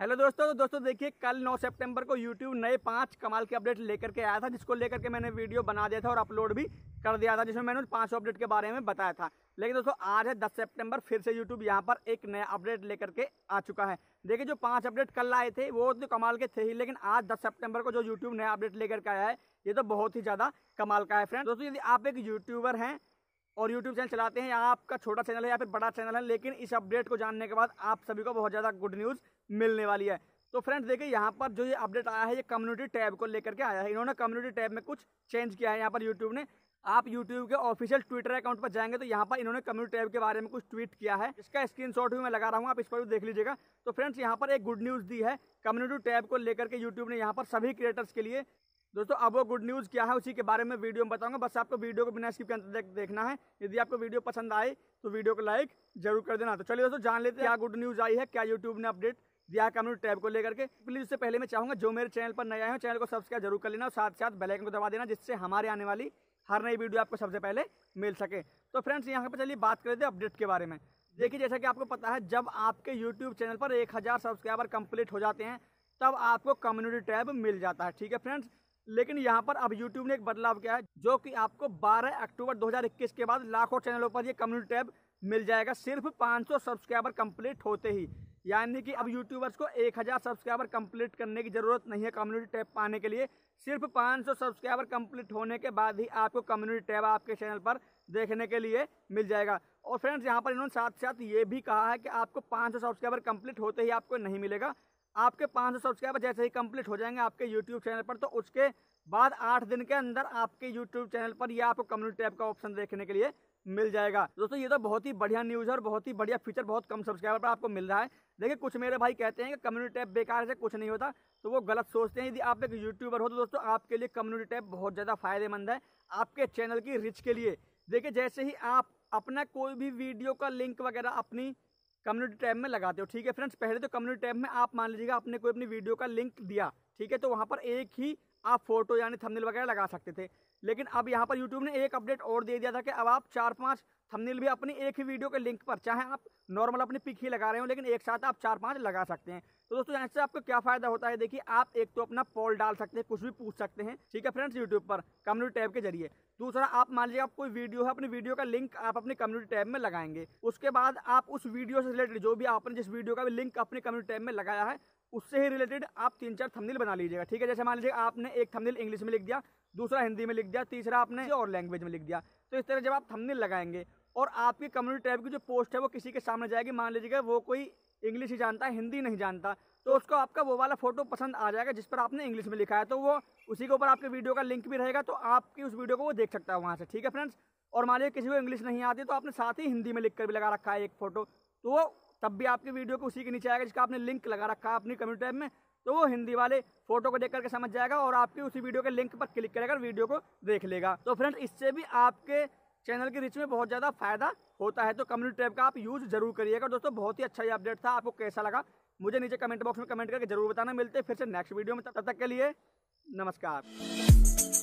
hello दोस्तों तो दोस्तों देखिए कल 9 सितंबर को यूट्यूब नए पांच कमाल के अपडेट लेकर के आया था जिसको लेकर के मैंने वीडियो बना दिया था और अपलोड भी कर दिया था जिसमें मैंने पांचों अपडेट के बारे में बताया था लेकिन दोस्तों आज है 10 सितंबर फिर से यूट्यूब यहाँ पर एक नया अपडेट लेकर के आ चुका है देखिए जो पाँच अपडेट कल आए थे वो तो कमाल के थे ही लेकिन आज दस सेप्टेम्बर को जो यूट्यूब नया अपडेट लेकर के आया है ये तो बहुत ही ज़्यादा कमाल का है फ्रेंड दोस्तों यदि आप एक यूट्यूबर हैं और यूट्यूब चैनल चलाते हैं या आपका छोटा चैनल है या फिर बड़ा चैनल है लेकिन इस अपडेट को जानने के बाद आप सभी को बहुत ज़्यादा गुड न्यूज़ मिलने वाली है तो फ्रेंड्स देखिए यहाँ पर जो ये अपडेट आया है ये कम्युनिटी टैब को लेकर के आया है इन्होंने कम्युनिटी टैब में कुछ चेंज किया है यहाँ पर यूट्यूब ने आप यूट्यूब के ऑफिशियल ट्विटर अकाउंट पर जाएंगे तो यहाँ पर इन्होंने कम्युनिटी टैब के बारे में कुछ ट्वीट किया है इसका स्क्रीन भी मैं लगा रहा हूँ आप इस पर भी देख लीजिएगा तो फ्रेंड्स यहाँ पर एक गुड न्यूज़ दी है कम्युनिटी टैब को लेकर के यूट्यूब ने यहाँ पर सभी क्रिएटर्स के लिए दोस्तों अब वो गुड न्यूज़ क्या है उसी के बारे में वीडियो में बताऊंगा बस आपको वीडियो को बिना स्किप के अंदर देखना है यदि आपको वीडियो पसंद आए तो वीडियो को लाइक जरूर कर देना तो चलिए दोस्तों जान लेते हैं क्या गुड न्यूज़ आई है क्या यूट्यूब ने अपडेट दिया है कम्यूनिटी टैब को लेकर के प्लीज़ उससे पहले मैं चाहूँगा जो मेरे चैनल पर नए है चैनल को सब्सक्राइब जरूर कर लेना और साथ साथ बेलाइकन को दबा देना जिससे हमारे आने वाली हर नई वीडियो आपको सबसे पहले मिल सके तो फ्रेंड्स यहाँ पर चलिए बात कर लेते हैं अपडेट के बारे में देखिए जैसा कि आपको पता है जब आपके यूट्यूब चैनल पर एक हज़ार सब्सक्राइबर कंप्लीट हो जाते हैं तब आपको कम्युनिटी टैब मिल जाता है ठीक है फ्रेंड्स लेकिन यहाँ पर अब यूट्यूब ने एक बदलाव किया है जो कि आपको 12 अक्टूबर 2021 के बाद लाखों चैनलों पर ये कम्युनिटी टैब मिल जाएगा सिर्फ 500 सब्सक्राइबर कंप्लीट होते ही यानी कि अब यूट्यूबर्स को 1000 सब्सक्राइबर कंप्लीट करने की ज़रूरत नहीं है कम्युनिटी टैब पाने के लिए सिर्फ 500 सब्सक्राइबर कंप्लीट होने के बाद ही आपको कम्युनिटी टैब आपके चैनल पर देखने के लिए मिल जाएगा और फ्रेंड्स यहाँ पर इन्होंने साथ साथ ये भी कहा है कि आपको पाँच सब्सक्राइबर कम्प्लीट होते ही आपको नहीं मिलेगा आपके 500 सब्सक्राइबर जैसे ही कंप्लीट हो जाएंगे आपके यूट्यूब चैनल पर तो उसके बाद आठ दिन के अंदर आपके यूट्यूब चैनल पर यह आपको कम्युनिटी टैब का ऑप्शन देखने के लिए मिल जाएगा दोस्तों ये तो बहुत ही बढ़िया न्यूज़ है और बहुत ही बढ़िया फीचर बहुत कम सब्सक्राइबर पर आपको मिल रहा है देखिए कुछ मेरे भाई कहते हैं कि कम्युनिटी टैब बेकार से कुछ नहीं होता तो वो गलत सोचते हैं यदि आप एक यूट्यूबर हो तो दोस्तों आपके लिए कम्युनिटी टैब बहुत ज़्यादा फायदेमंद है आपके चैनल की रिच के लिए देखिए जैसे ही आप अपना कोई भी वीडियो का लिंक वगैरह अपनी कम्युनिटी टैब में लगाते हो ठीक है फ्रेंड्स पहले तो कम्युनिटी टैब में आप मान लीजिएगा आपने कोई अपनी वीडियो का लिंक दिया ठीक है तो वहाँ पर एक ही आप फोटो यानी थंबनेल वगैरह लगा सकते थे लेकिन अब यहाँ पर यूट्यूब ने एक अपडेट और दे दिया था कि अब आप चार पाँच थंबनेल भी अपनी एक ही वीडियो के लिंक पर चाहे आप नॉर्मल अपनी पिक ही लगा रहे हो लेकिन एक साथ आप चार पाँच लगा सकते हैं तो दोस्तों यहाँ से आपको क्या फ़ायदा होता है देखिए आप एक तो अपना पोल डाल सकते हैं कुछ भी पूछ सकते हैं ठीक है फ्रेंड्स यूट्यूब पर कम्युनिटी टैब के जरिए दूसरा आप मान लीजिए आप कोई वीडियो है अपनी वीडियो का लिंक आप अपने कम्युनिटी टैब में लगाएंगे उसके बाद आप उस वीडियो से रिलेटेड जो भी आपने जिस वीडियो का भी लिंक अपने कम्युनिटी टैब में लगाया है उससे ही रिलेटेड आप तीन चार थंबनेल बना लीजिएगा ठीक है जैसे मान लीजिए आपने एक थंबनेल इंग्लिश में लिख दिया दूसरा हिंदी में लिख दिया तीसरा आपने और लैंग्वेज में लिख दिया तो इस तरह जब आप थंबनेल लगाएंगे और आपकी कम्युनिटी टाइप की जो पोस्ट है वो किसी के सामने जाएगी मान लीजिएगा वो कोई इंग्लिश ही जानता है हिंदी नहीं जानता तो उसको आपका वो वाला फोटो पसंद आ जाएगा जिस पर आपने इंग्लिश में लिखा है तो वो उसी के ऊपर आपके वीडियो का लिंक भी रहेगा तो आपकी उस वीडियो को वो देख सकता है वहाँ से ठीक है फ्रेंड्स और मान लीजिए किसी को इंग्लिश नहीं आती तो आपने साथ ही हिंदी में लिख कर भी लगा रखा है एक फ़ोटो तो वो तब भी आपकी वीडियो को उसी के नीचे आएगा जिसका आपने लिंक लगा रखा है अपनी कम्युनिटी ऐप में तो वो हिंदी वाले फोटो को देख करके समझ जाएगा और आपकी उसी वीडियो के लिंक पर क्लिक करेगा वीडियो को देख लेगा तो फ्रेंड इससे भी आपके चैनल के रिच में बहुत ज़्यादा फायदा होता है तो कम्युनिटी टैब का आप यूज़ जरूर करिएगा दोस्तों बहुत ही अच्छा ये अपडेट था आपको कैसा लगा मुझे नीचे कमेंट बॉक्स में कमेंट करके जरूर बताना मिलते हैं फिर से नेक्स्ट वीडियो में तब तक के लिए नमस्कार